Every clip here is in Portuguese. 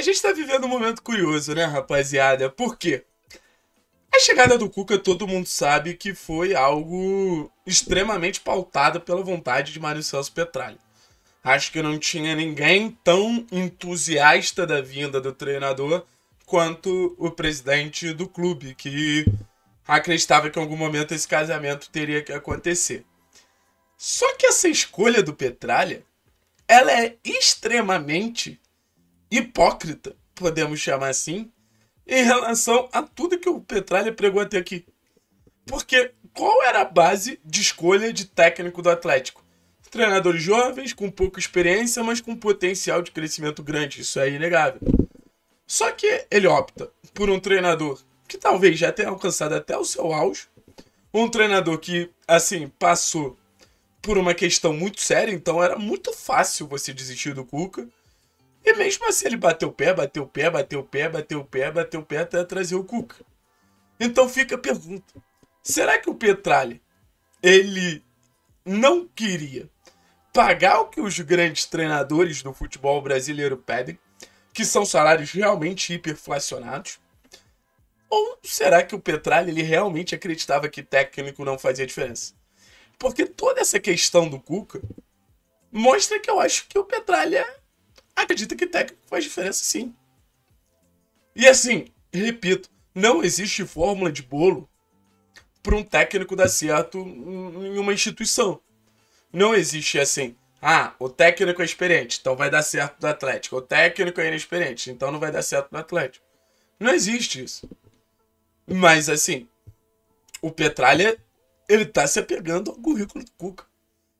A gente tá vivendo um momento curioso, né, rapaziada? Por quê? A chegada do Cuca, todo mundo sabe que foi algo extremamente pautado pela vontade de Mário Celso Petralha. Acho que não tinha ninguém tão entusiasta da vinda do treinador quanto o presidente do clube, que acreditava que em algum momento esse casamento teria que acontecer. Só que essa escolha do Petralha, ela é extremamente hipócrita, podemos chamar assim, em relação a tudo que o Petralha pregou até aqui. Porque qual era a base de escolha de técnico do Atlético? Treinadores jovens, com pouca experiência, mas com potencial de crescimento grande, isso é inegável. Só que ele opta por um treinador que talvez já tenha alcançado até o seu auge, um treinador que, assim, passou por uma questão muito séria, então era muito fácil você desistir do Cuca. E mesmo assim ele bateu o pé, bateu o pé, bateu o pé, bateu o pé, bateu o pé até trazer o Cuca. Então fica a pergunta: será que o Petralha ele não queria pagar o que os grandes treinadores do futebol brasileiro pedem, que são salários realmente hiperinflacionados? Ou será que o Petralha ele realmente acreditava que técnico não fazia diferença? Porque toda essa questão do Cuca mostra que eu acho que o Petralha acredita que técnico faz diferença sim. E assim, repito, não existe fórmula de bolo para um técnico dar certo em uma instituição. Não existe assim, ah, o técnico é experiente, então vai dar certo no Atlético. O técnico é inexperiente, então não vai dar certo no Atlético. Não existe isso. Mas assim, o Petralha, ele tá se apegando ao currículo do Cuca.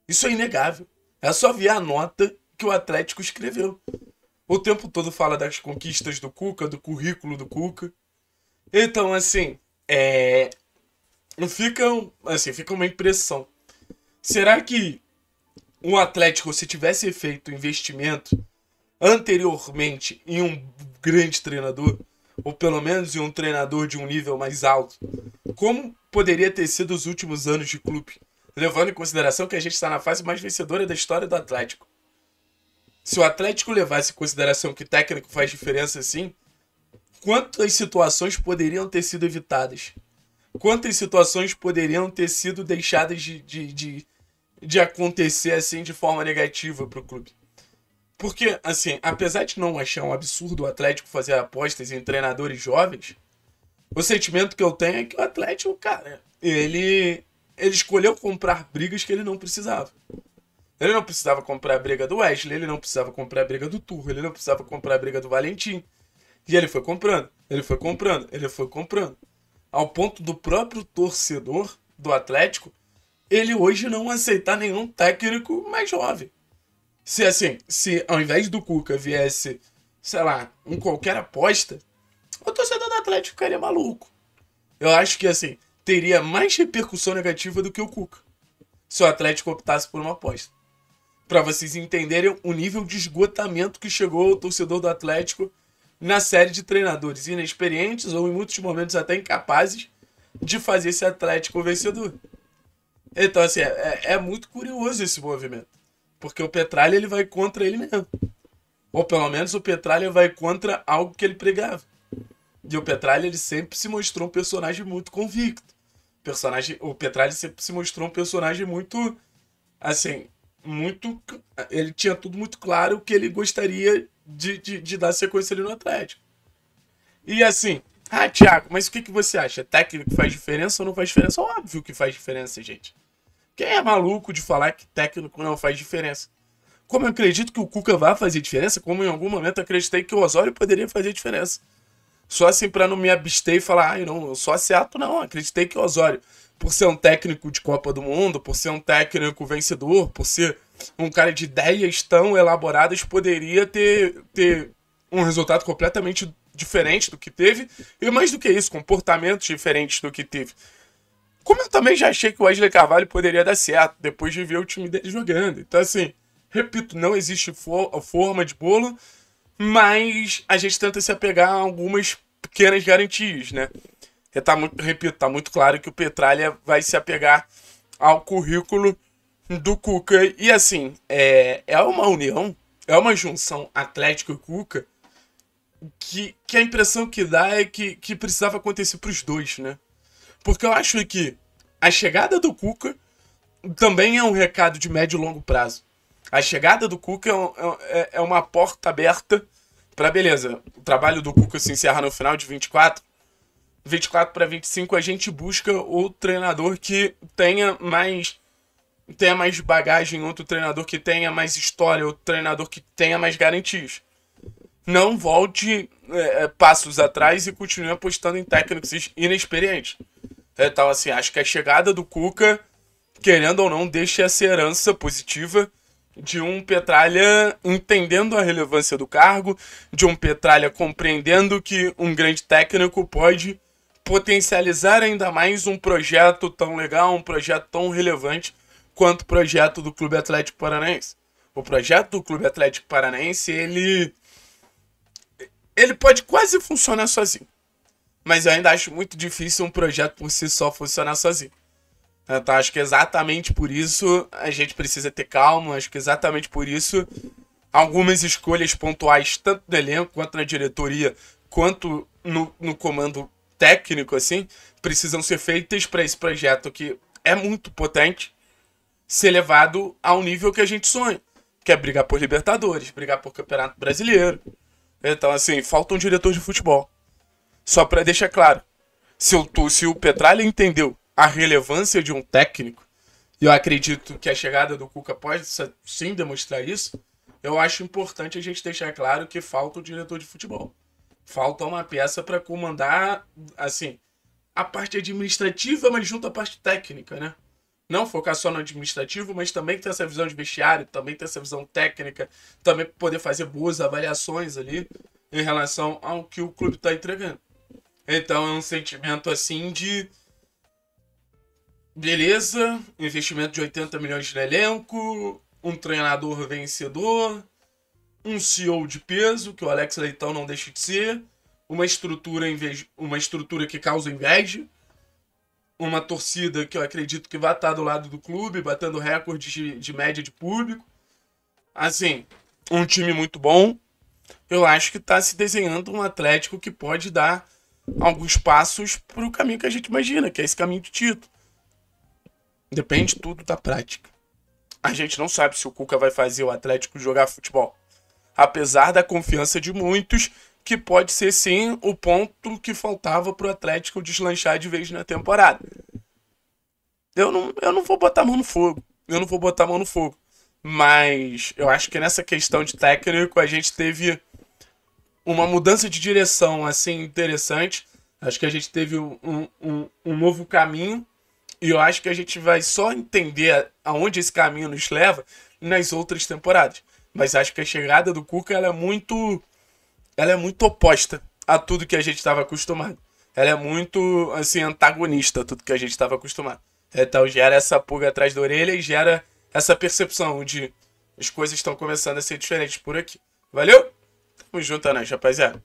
Isso é inegável. É só ver a nota que o Atlético escreveu. O tempo todo fala das conquistas do Cuca, do currículo do Cuca. Então, assim, é. Fica, assim, fica uma impressão. Será que o Atlético, se tivesse feito investimento anteriormente em um grande treinador, ou pelo menos em um treinador de um nível mais alto, como poderia ter sido os últimos anos de clube? Levando em consideração que a gente está na fase mais vencedora da história do Atlético se o Atlético levasse em consideração que técnico faz diferença assim, quantas situações poderiam ter sido evitadas? Quantas situações poderiam ter sido deixadas de, de, de, de acontecer assim de forma negativa para o clube? Porque, assim, apesar de não achar um absurdo o Atlético fazer apostas em treinadores jovens, o sentimento que eu tenho é que o Atlético, cara, ele, ele escolheu comprar brigas que ele não precisava. Ele não precisava comprar a briga do Wesley, ele não precisava comprar a briga do Turro, ele não precisava comprar a briga do Valentim. E ele foi comprando, ele foi comprando, ele foi comprando. Ao ponto do próprio torcedor do Atlético, ele hoje não aceitar nenhum técnico mais jovem. Se assim, se ao invés do Cuca viesse, sei lá, um qualquer aposta, o torcedor do Atlético ficaria maluco. Eu acho que assim, teria mais repercussão negativa do que o Cuca. Se o Atlético optasse por uma aposta para vocês entenderem o nível de esgotamento que chegou o torcedor do Atlético na série de treinadores inexperientes ou em muitos momentos até incapazes de fazer esse Atlético vencedor. Então, assim, é, é, é muito curioso esse movimento. Porque o Petralha ele vai contra ele mesmo. Ou pelo menos o Petralha vai contra algo que ele pregava. E o Petralha ele sempre se mostrou um personagem muito convicto. Personagem, o Petralha sempre se mostrou um personagem muito assim, muito. Ele tinha tudo muito claro que ele gostaria de, de, de dar sequência ali no Atlético. E assim, ah, Thiago, mas o que, que você acha? É técnico faz diferença ou não faz diferença? Óbvio que faz diferença, gente. Quem é maluco de falar que técnico não faz diferença? Como eu acredito que o Cuca vai fazer diferença, como em algum momento acreditei que o Osório poderia fazer diferença. Só assim para não me abster e falar, ai, ah, não, eu sou acerto não. Acreditei que o Osório, por ser um técnico de Copa do Mundo, por ser um técnico vencedor, por ser um cara de ideias tão elaboradas, poderia ter, ter um resultado completamente diferente do que teve. E mais do que isso, comportamentos diferentes do que teve. Como eu também já achei que o Wesley Carvalho poderia dar certo, depois de ver o time dele jogando. Então, assim, repito, não existe for forma de bolo mas a gente tenta se apegar a algumas pequenas garantias, né? E tá muito, repito, tá muito claro que o Petralha vai se apegar ao currículo do Cuca. E assim, é, é uma união, é uma junção Atlético e Cuca que, que a impressão que dá é que, que precisava acontecer para os dois, né? Porque eu acho que a chegada do Cuca também é um recado de médio e longo prazo. A chegada do Cuca é, é, é, é uma porta aberta para beleza. O trabalho do Cuca se encerra no final de 24. 24 para 25 a gente busca o treinador que tenha mais tenha mais bagagem, outro treinador que tenha mais história, outro treinador que tenha mais garantias. Não volte é, é passos atrás e continue apostando em técnicos inexperientes. Então, assim, acho que a chegada do Cuca, querendo ou não, deixa essa herança positiva de um Petralha entendendo a relevância do cargo, de um Petralha compreendendo que um grande técnico pode potencializar ainda mais um projeto tão legal, um projeto tão relevante quanto o projeto do Clube Atlético Paranaense. O projeto do Clube Atlético Paranaense, ele ele pode quase funcionar sozinho. Mas eu ainda acho muito difícil um projeto por si só funcionar sozinho. Então acho que exatamente por isso a gente precisa ter calma, acho que exatamente por isso algumas escolhas pontuais, tanto do elenco quanto na diretoria, quanto no, no comando técnico, assim, precisam ser feitas para esse projeto que é muito potente ser levado ao nível que a gente sonha, que é brigar por Libertadores, brigar por Campeonato Brasileiro. Então, assim, falta um diretor de futebol. Só para deixar claro, se o, se o Petralha entendeu a relevância de um técnico, e eu acredito que a chegada do Cuca pode sim demonstrar isso, eu acho importante a gente deixar claro que falta o diretor de futebol. Falta uma peça para comandar, assim, a parte administrativa, mas junto à parte técnica, né? Não focar só no administrativo, mas também ter essa visão de vestiário, também ter essa visão técnica, também poder fazer boas avaliações ali em relação ao que o clube está entregando. Então é um sentimento assim de Beleza, investimento de 80 milhões no elenco, um treinador vencedor, um CEO de peso, que o Alex Leitão não deixa de ser, uma estrutura, uma estrutura que causa inveja, uma torcida que eu acredito que vai estar do lado do clube, batendo recordes de, de média de público. Assim, um time muito bom. Eu acho que está se desenhando um Atlético que pode dar alguns passos para o caminho que a gente imagina, que é esse caminho de título. Depende tudo da prática. A gente não sabe se o Cuca vai fazer o Atlético jogar futebol. Apesar da confiança de muitos, que pode ser sim o ponto que faltava para o Atlético deslanchar de vez na temporada. Eu não, eu não vou botar a mão no fogo. Eu não vou botar a mão no fogo. Mas eu acho que nessa questão de técnico a gente teve uma mudança de direção assim interessante. Acho que a gente teve um, um, um novo caminho e eu acho que a gente vai só entender aonde esse caminho nos leva nas outras temporadas. Mas acho que a chegada do Cuca ela é muito ela é muito oposta a tudo que a gente estava acostumado. Ela é muito assim antagonista a tudo que a gente estava acostumado. Então gera essa pulga atrás da orelha e gera essa percepção de as coisas estão começando a ser diferentes por aqui. Valeu? Tamo junto, né, rapaziada.